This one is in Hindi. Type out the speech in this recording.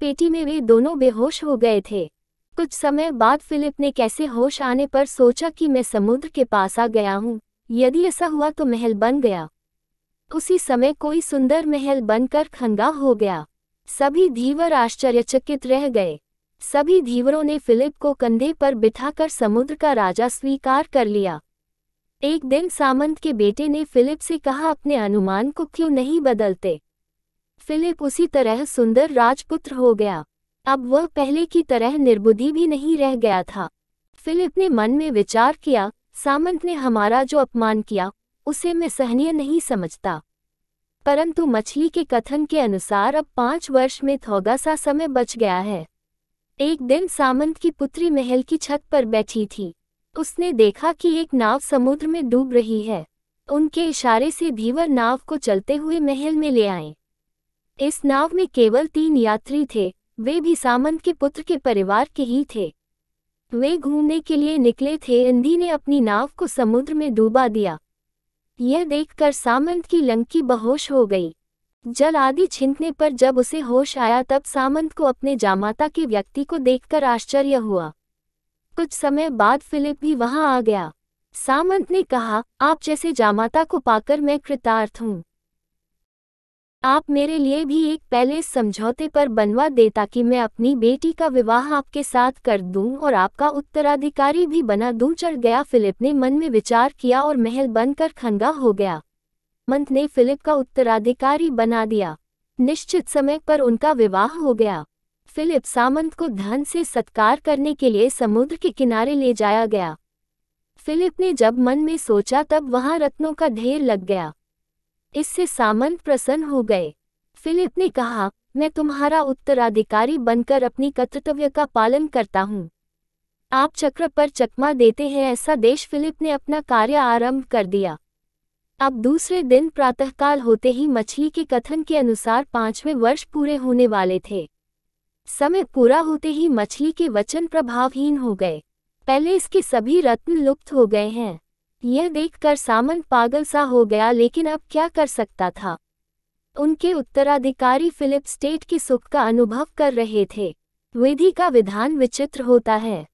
पेटी में वे दोनों बेहोश हो गए थे कुछ समय बाद फिलिप ने कैसे होश आने पर सोचा कि मैं समुद्र के पास आ गया हूँ यदि ऐसा हुआ तो महल बन गया उसी समय कोई सुंदर महल बनकर खंगा हो गया सभी धीवर आश्चर्यचकित रह गए सभी धीवरों ने फिलिप को कंधे पर बिठाकर समुद्र का राजा स्वीकार कर लिया एक दिन सामंत के बेटे ने फिलिप से कहा अपने अनुमान को क्यों नहीं बदलते फिलिप उसी तरह सुंदर राजपुत्र हो गया अब वह पहले की तरह निर्बुद्धि भी नहीं रह गया था फिलिप ने मन में विचार किया सामंत ने हमारा जो अपमान किया उसे मैं सहनीय नहीं समझता परंतु मछली के कथन के अनुसार अब पांच वर्ष में थोगा सा समय बच गया है एक दिन सामंत की पुत्री महल की छत पर बैठी थी उसने देखा कि एक नाव समुद्र में डूब रही है उनके इशारे से धीवर नाव को चलते हुए महल में ले आए इस नाव में केवल तीन यात्री थे वे भी सामंत के पुत्र के परिवार के ही थे वे घूमने के लिए निकले थे इंदी ने अपनी नाव को समुद्र में डूबा दिया यह देखकर सामंत की लंकी बहोश हो गई जल आदि छिंकने पर जब उसे होश आया तब सामंत को अपने जामाता के व्यक्ति को देखकर आश्चर्य हुआ कुछ समय बाद फिलिप भी वहां आ गया सामंत ने कहा आप जैसे जामाता को पाकर मैं कृतार्थ हूँ आप मेरे लिए भी एक पहले समझौते पर बनवा दे ताकि मैं अपनी बेटी का विवाह आपके साथ कर दूं और आपका उत्तराधिकारी भी बना दूं चढ़ गया फिलिप ने मन में विचार किया और महल बनकर खंगा हो गया मंथ ने फिलिप का उत्तराधिकारी बना दिया निश्चित समय पर उनका विवाह हो गया फिलिप सामंत को धन से सत्कार करने के लिए समुद्र के किनारे ले जाया गया फिलिप ने जब मन में सोचा तब वहां रत्नों का ढेर लग गया इससे सामंत प्रसन्न हो गए फिलिप ने कहा मैं तुम्हारा उत्तराधिकारी बनकर अपनी कर्तव्य का पालन करता हूँ आप चक्र पर चकमा देते हैं ऐसा देश फिलिप ने अपना कार्य आरंभ कर दिया अब दूसरे दिन प्रातःकाल होते ही मछली के कथन के अनुसार पांचवें वर्ष पूरे होने वाले थे समय पूरा होते ही मछली के वचन प्रभावहीन हो गए पहले इसके सभी रत्न लुप्त हो गए हैं यह देखकर सामंत पागल सा हो गया लेकिन अब क्या कर सकता था उनके उत्तराधिकारी फिलिप स्टेट की सुख का अनुभव कर रहे थे विधि का विधान विचित्र होता है